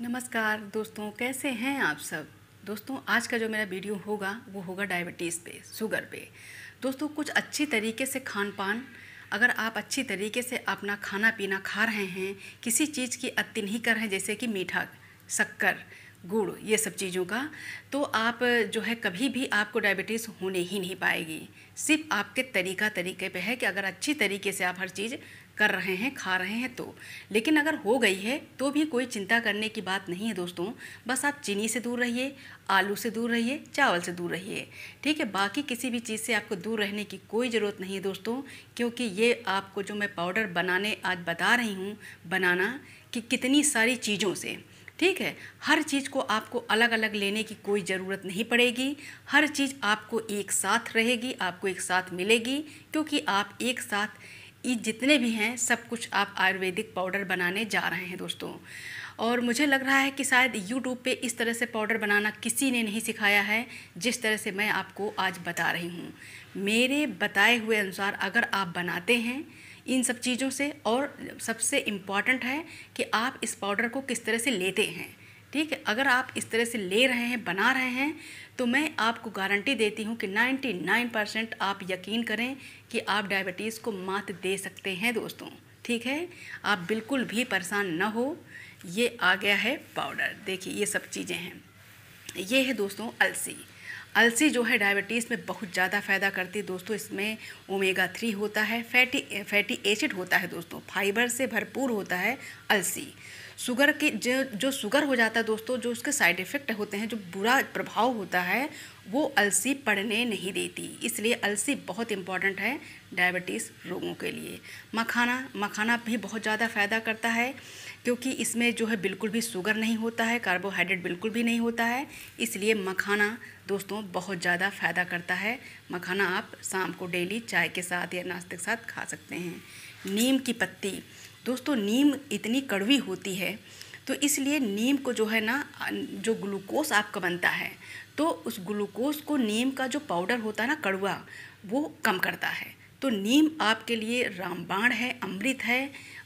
नमस्कार दोस्तों कैसे हैं आप सब दोस्तों आज का जो मेरा वीडियो होगा वो होगा डायबिटीज़ पे शुगर पे दोस्तों कुछ अच्छी तरीके से खान पान अगर आप अच्छी तरीके से अपना खाना पीना खा रहे हैं किसी चीज़ की अति नहीं कर रहे हैं जैसे कि मीठा शक्कर गुड़ ये सब चीज़ों का तो आप जो है कभी भी आपको डायबिटीज़ होने ही नहीं पाएगी सिर्फ आपके तरीका तरीके पे है कि अगर अच्छी तरीके से आप हर चीज़ कर रहे हैं खा रहे हैं तो लेकिन अगर हो गई है तो भी कोई चिंता करने की बात नहीं है दोस्तों बस आप चीनी से दूर रहिए आलू से दूर रहिए चावल से दूर रहिए ठीक है बाकी किसी भी चीज़ से आपको दूर रहने की कोई ज़रूरत नहीं है दोस्तों क्योंकि ये आपको जो मैं पाउडर बनाने आज बता रही हूँ बनाना कि कितनी सारी चीज़ों से ठीक है हर चीज़ को आपको अलग अलग लेने की कोई ज़रूरत नहीं पड़ेगी हर चीज़ आपको एक साथ रहेगी आपको एक साथ मिलेगी क्योंकि आप एक साथ ये जितने भी हैं सब कुछ आप आयुर्वेदिक पाउडर बनाने जा रहे हैं दोस्तों और मुझे लग रहा है कि शायद यूट्यूब पे इस तरह से पाउडर बनाना किसी ने नहीं सिखाया है जिस तरह से मैं आपको आज बता रही हूँ मेरे बताए हुए अनुसार अगर आप बनाते हैं इन सब चीज़ों से और सबसे इम्पॉर्टेंट है कि आप इस पाउडर को किस तरह से लेते हैं ठीक है अगर आप इस तरह से ले रहे हैं बना रहे हैं तो मैं आपको गारंटी देती हूँ कि 99 परसेंट आप यकीन करें कि आप डायबिटीज़ को मात दे सकते हैं दोस्तों ठीक है आप बिल्कुल भी परेशान ना हो ये आ गया है पाउडर देखिए ये सब चीज़ें हैं ये है दोस्तों अलसी अलसी जो है डायबिटीज़ में बहुत ज़्यादा फ़ायदा करती है दोस्तों इसमें ओमेगा थ्री होता है फैटी फैटी एसिड होता है दोस्तों फाइबर से भरपूर होता है अलसी शुगर के जो जो शुगर हो जाता है दोस्तों जो उसके साइड इफ़ेक्ट होते हैं जो बुरा प्रभाव होता है वो अलसी पड़ने नहीं देती इसलिए अलसी बहुत इम्पॉर्टेंट है डायबिटीज़ रोगों के लिए मखाना मखाना भी बहुत ज़्यादा फ़ायदा करता है क्योंकि इसमें जो है बिल्कुल भी शुगर नहीं होता है कार्बोहाइड्रेट बिल्कुल भी नहीं होता है इसलिए मखाना दोस्तों बहुत ज़्यादा फ़ायदा करता है मखाना आप शाम को डेली चाय के साथ या नाश्ते के साथ खा सकते हैं नीम की पत्ती दोस्तों नीम इतनी कड़वी होती है तो इसलिए नीम को जो है ना जो ग्लूकोस आपका बनता है तो उस ग्लूकोस को नीम का जो पाउडर होता है ना कड़वा वो कम करता है तो नीम आपके लिए रामबाण है अमृत है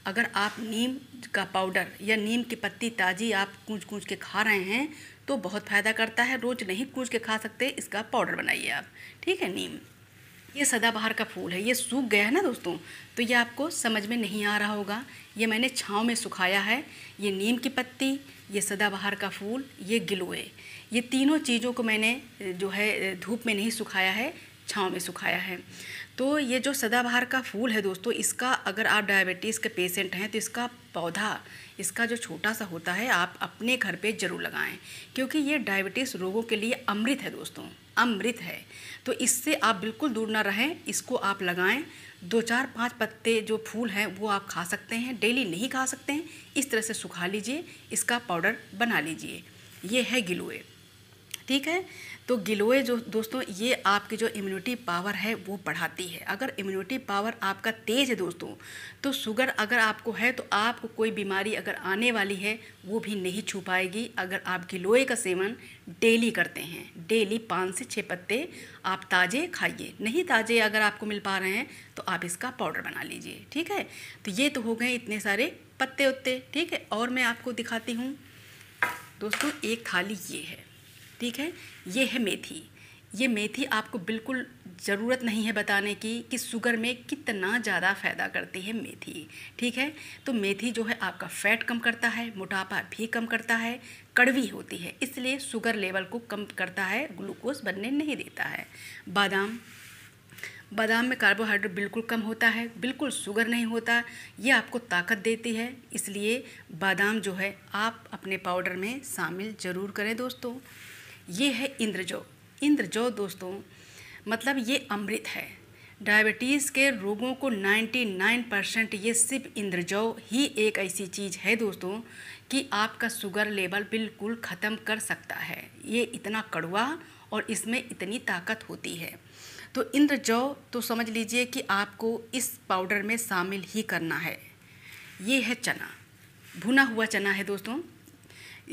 अगर आप नीम का पाउडर या नीम की पत्ती ताज़ी आप कूच कूच के खा रहे हैं तो बहुत फ़ायदा करता है रोज़ नहीं कूच के खा सकते इसका पाउडर बनाइए आप ठीक है नीम ये सदाबहार का फूल है ये सूख गया है ना दोस्तों तो ये आपको समझ में नहीं आ रहा होगा ये मैंने छाँव में सुखाया है ये नीम की पत्ती ये सदाबहार का फूल ये गिलोए ये तीनों चीज़ों को मैंने जो है धूप में नहीं सुखाया है छाँव में सुखाया है तो ये जो सदाबहार का फूल है दोस्तों इसका अगर आप डायबिटीज़ के पेशेंट हैं तो इसका पौधा इसका जो छोटा सा होता है आप अपने घर पे ज़रूर लगाएं क्योंकि ये डायबिटीज़ रोगों के लिए अमृत है दोस्तों अमृत है तो इससे आप बिल्कुल दूर ना रहें इसको आप लगाएं दो चार पांच पत्ते जो फूल हैं वो आप खा सकते हैं डेली नहीं खा सकते हैं इस तरह से सुखा लीजिए इसका पाउडर बना लीजिए ये है गिलोए ठीक है तो गिलोय जो दोस्तों ये आपकी जो इम्यूनिटी पावर है वो बढ़ाती है अगर इम्यूनिटी पावर आपका तेज है दोस्तों तो शुगर अगर आपको है तो आपको कोई बीमारी अगर आने वाली है वो भी नहीं छू पाएगी अगर आप गिलोय का सेवन डेली करते हैं डेली पाँच से छः पत्ते आप ताज़े खाइए नहीं ताज़े अगर आपको मिल पा रहे हैं तो आप इसका पाउडर बना लीजिए ठीक है तो ये तो हो गए इतने सारे पत्ते उत्ते ठीक है और मैं आपको दिखाती हूँ दोस्तों एक थाली ये है ठीक है ये है मेथी ये मेथी आपको बिल्कुल ज़रूरत नहीं है बताने की कि शुगर में कितना ज़्यादा फ़ायदा करती है मेथी ठीक है तो मेथी जो है आपका फैट कम करता है मोटापा भी कम करता है कड़वी होती है इसलिए शुगर लेवल को कम करता है ग्लूकोज बनने नहीं देता है बादाम बादाम में कार्बोहाइड्रेट बिल्कुल कम होता है बिल्कुल शुगर नहीं होता ये आपको ताकत देती है इसलिए बादाम जो है आप अपने पाउडर में शामिल ज़रूर करें दोस्तों ये है इंद्रजो इंद्रजो दोस्तों मतलब ये अमृत है डायबिटीज़ के रोगों को 99 परसेंट ये सिर्फ इंद्रजौ ही एक ऐसी चीज़ है दोस्तों कि आपका शुगर लेवल बिल्कुल ख़त्म कर सकता है ये इतना कड़वा और इसमें इतनी ताकत होती है तो इंद्रजौ तो समझ लीजिए कि आपको इस पाउडर में शामिल ही करना है ये है चना भुना हुआ चना है दोस्तों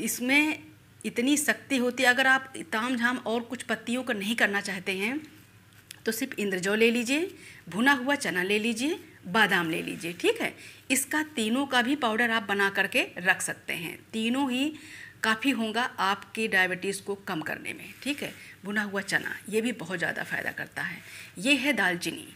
इसमें इतनी शक्ति होती है अगर आप ताम झाम और कुछ पत्तियों का नहीं करना चाहते हैं तो सिर्फ इंद्रजौ ले लीजिए भुना हुआ चना ले लीजिए बादाम ले लीजिए ठीक है इसका तीनों का भी पाउडर आप बना करके रख सकते हैं तीनों ही काफ़ी होगा आपके डायबिटीज़ को कम करने में ठीक है भुना हुआ चना ये भी बहुत ज़्यादा फ़ायदा करता है ये है दालचीनी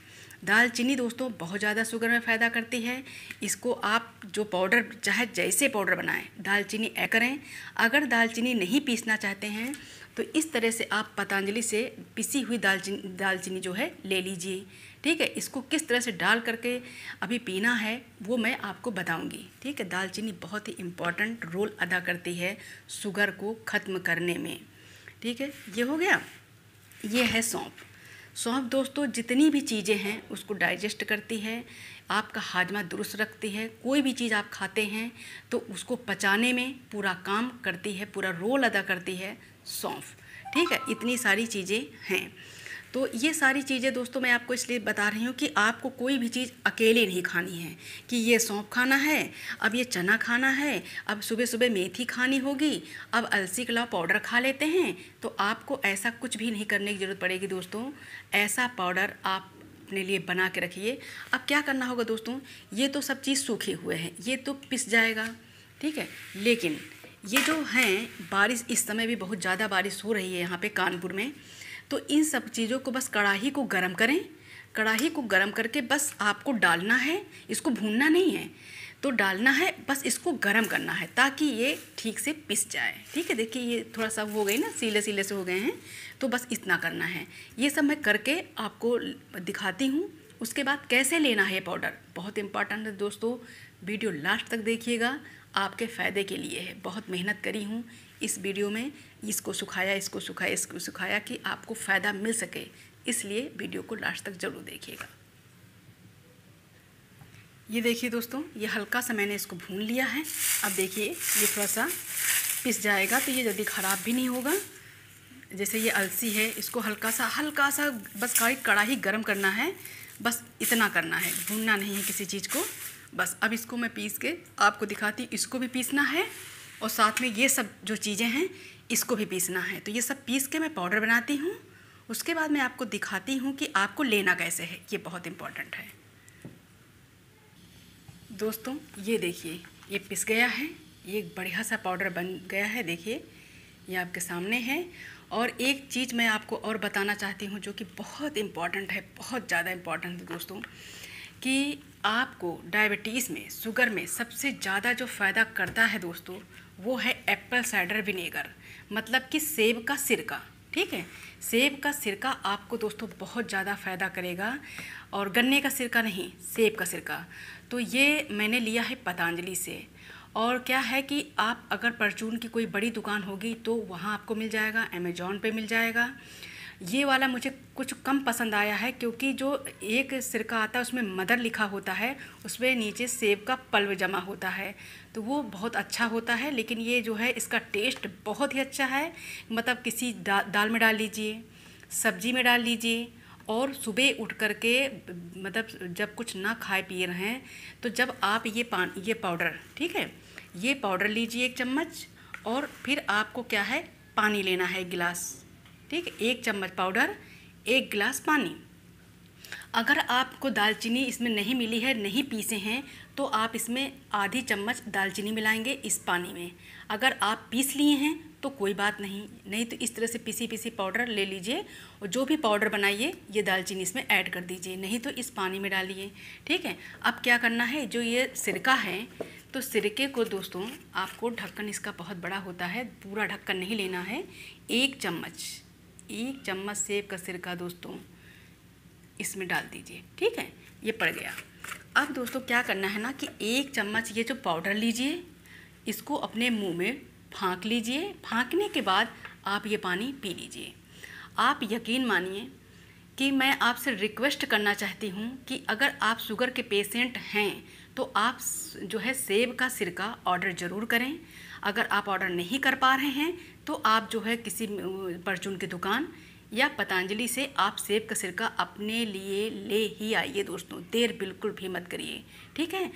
दालचीनी दोस्तों बहुत ज़्यादा शुगर में फ़ायदा करती है इसको आप जो पाउडर चाहे जैसे पाउडर बनाएं दालचीनी ऐ करें अगर दालचीनी नहीं पीसना चाहते हैं तो इस तरह से आप पतंजलि से पिसी हुई दालचीनी दालचीनी जो है ले लीजिए ठीक है इसको किस तरह से डाल करके अभी पीना है वो मैं आपको बताऊंगी ठीक है दालचीनी बहुत ही इम्पॉर्टेंट रोल अदा करती है शुगर को ख़त्म करने में ठीक है ये हो गया ये है सौंफ सौंफ दोस्तों जितनी भी चीज़ें हैं उसको डाइजेस्ट करती है आपका हाजमा दुरुस्त रखती है कोई भी चीज़ आप खाते हैं तो उसको पचाने में पूरा काम करती है पूरा रोल अदा करती है सौंफ ठीक है इतनी सारी चीज़ें हैं तो ये सारी चीज़ें दोस्तों मैं आपको इसलिए बता रही हूँ कि आपको कोई भी चीज़ अकेले नहीं खानी है कि ये सौंप खाना है अब ये चना खाना है अब सुबह सुबह मेथी खानी होगी अब अलसी कला पाउडर खा लेते हैं तो आपको ऐसा कुछ भी नहीं करने की ज़रूरत पड़ेगी दोस्तों ऐसा पाउडर आप अपने लिए बना के रखिए अब क्या करना होगा दोस्तों ये तो सब चीज़ सूखे हुए हैं ये तो पिस जाएगा ठीक है लेकिन ये जो हैं बारिश इस समय भी बहुत ज़्यादा बारिश हो रही है यहाँ पे कानपुर में तो इन सब चीज़ों को बस कढ़ाही को गर्म करें कढ़ाही को गर्म करके बस आपको डालना है इसको भूनना नहीं है तो डालना है बस इसको गर्म करना है ताकि ये ठीक से पिस जाए ठीक है देखिए ये थोड़ा सा हो गई ना सीले सीले से हो गए हैं तो बस इतना करना है ये सब मैं करके आपको दिखाती हूँ उसके बाद कैसे लेना है पाउडर बहुत इंपॉर्टेंट है दोस्तों वीडियो लास्ट तक देखिएगा आपके फ़ायदे के लिए है बहुत मेहनत करी हूँ इस वीडियो में इसको सुखाया इसको सुखाया इसको सुखाया कि आपको फ़ायदा मिल सके इसलिए वीडियो को लास्ट तक ज़रूर देखिएगा ये देखिए दोस्तों ये हल्का सा मैंने इसको भून लिया है अब देखिए ये थोड़ा सा पिस जाएगा तो ये जल्दी ख़राब भी नहीं होगा जैसे ये अलसी है इसको हल्का सा हल्का सा बस खाली कड़ाही गर्म करना है बस इतना करना है भूनना नहीं है किसी चीज़ को बस अब इसको मैं पीस के आपको दिखाती इसको भी पीसना है और साथ में ये सब जो चीज़ें हैं इसको भी पीसना है तो ये सब पीस के मैं पाउडर बनाती हूँ उसके बाद मैं आपको दिखाती हूँ कि आपको लेना कैसे है ये बहुत इम्पॉर्टेंट है दोस्तों ये देखिए ये पिस गया है ये एक बढ़िया सा पाउडर बन गया है देखिए ये आपके सामने है और एक चीज़ मैं आपको और बताना चाहती हूँ जो कि बहुत इम्पॉर्टेंट है बहुत ज़्यादा इम्पॉर्टेंट है दोस्तों कि आपको डायबिटीज़ में शुगर में सबसे ज़्यादा जो फ़ायदा करता है दोस्तों वो है एप्पल साइडर विनेगर मतलब कि सेब का सिरका ठीक है सेब का सिरका आपको दोस्तों बहुत ज़्यादा फ़ायदा करेगा और गन्ने का सिरका नहीं सेब का सिरका तो ये मैंने लिया है पतंजलि से और क्या है कि आप अगर परचून की कोई बड़ी दुकान होगी तो वहाँ आपको मिल जाएगा अमेज़ॉन पे मिल जाएगा ये वाला मुझे कुछ कम पसंद आया है क्योंकि जो एक सिरका आता है उसमें मदर लिखा होता है उसमें नीचे सेब का पल्व जमा होता है तो वो बहुत अच्छा होता है लेकिन ये जो है इसका टेस्ट बहुत ही अच्छा है मतलब किसी दा, दाल में डाल लीजिए सब्जी में डाल लीजिए और सुबह उठ कर के मतलब जब कुछ ना खाए पिए रहे हैं तो जब आप ये पान ये पाउडर ठीक है ये पाउडर लीजिए एक चम्मच और फिर आपको क्या है पानी लेना है गिलास ठीक एक चम्मच पाउडर एक गिलास पानी अगर आपको दालचीनी इसमें नहीं मिली है नहीं पीसे हैं तो आप इसमें आधी चम्मच दालचीनी मिलाएंगे इस पानी में अगर आप पीस लिए हैं तो कोई बात नहीं नहीं तो इस तरह से पीसी पीसी पाउडर ले लीजिए और जो भी पाउडर बनाइए ये दालचीनी इसमें ऐड कर दीजिए नहीं तो इस पानी में डालिए ठीक है अब क्या करना है जो ये सिरका है तो सिरके को दोस्तों आपको ढक्कन इसका बहुत बड़ा होता है पूरा ढक्कन नहीं लेना है एक चम्मच एक चम्मच सेब का सिरका दोस्तों इसमें डाल दीजिए ठीक है ये पड़ गया अब दोस्तों क्या करना है ना कि एक चम्मच ये जो पाउडर लीजिए इसको अपने मुंह में फाँक लीजिए फाँकने के बाद आप ये पानी पी लीजिए आप यकीन मानिए कि मैं आपसे रिक्वेस्ट करना चाहती हूँ कि अगर आप शुगर के पेशेंट हैं तो आप जो है सेब का सिरका ऑर्डर ज़रूर करें अगर आप ऑर्डर नहीं कर पा रहे हैं तो आप जो है किसी परचून की दुकान या पतंजलि से आप सेब का सिरका अपने लिए ले ही आइए दोस्तों देर बिल्कुल भी मत करिए ठीक है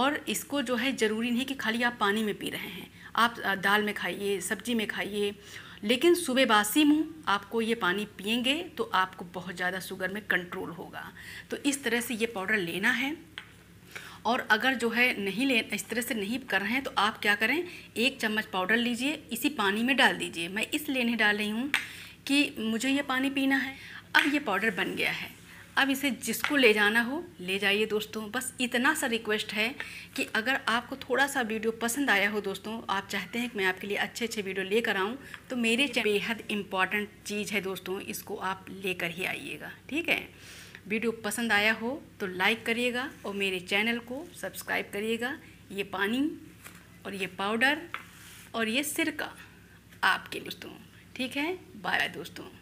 और इसको जो है ज़रूरी नहीं कि खाली आप पानी में पी रहे हैं आप दाल में खाइए सब्जी में खाइए लेकिन सुबह बासी मुँह आपको ये पानी पियेंगे तो आपको बहुत ज़्यादा शुगर में कंट्रोल होगा तो इस तरह से ये पाउडर लेना है और अगर जो है नहीं ले इस तरह से नहीं कर रहे हैं तो आप क्या करें एक चम्मच पाउडर लीजिए इसी पानी में डाल दीजिए मैं इसलिए नहीं डाल रही हूँ कि मुझे ये पानी पीना है अब ये पाउडर बन गया है अब इसे जिसको ले जाना हो ले जाइए दोस्तों बस इतना सा रिक्वेस्ट है कि अगर आपको थोड़ा सा वीडियो पसंद आया हो दोस्तों आप चाहते हैं कि मैं आपके लिए अच्छे अच्छे वीडियो लेकर आऊँ तो मेरे बेहद इम्पॉर्टेंट चीज़ है दोस्तों इसको आप लेकर ही आइएगा ठीक है वीडियो पसंद आया हो तो लाइक करिएगा और मेरे चैनल को सब्सक्राइब करिएगा ये पानी और ये पाउडर और ये सिरका आपके दोस्तों ठीक है बाय बाय दोस्तों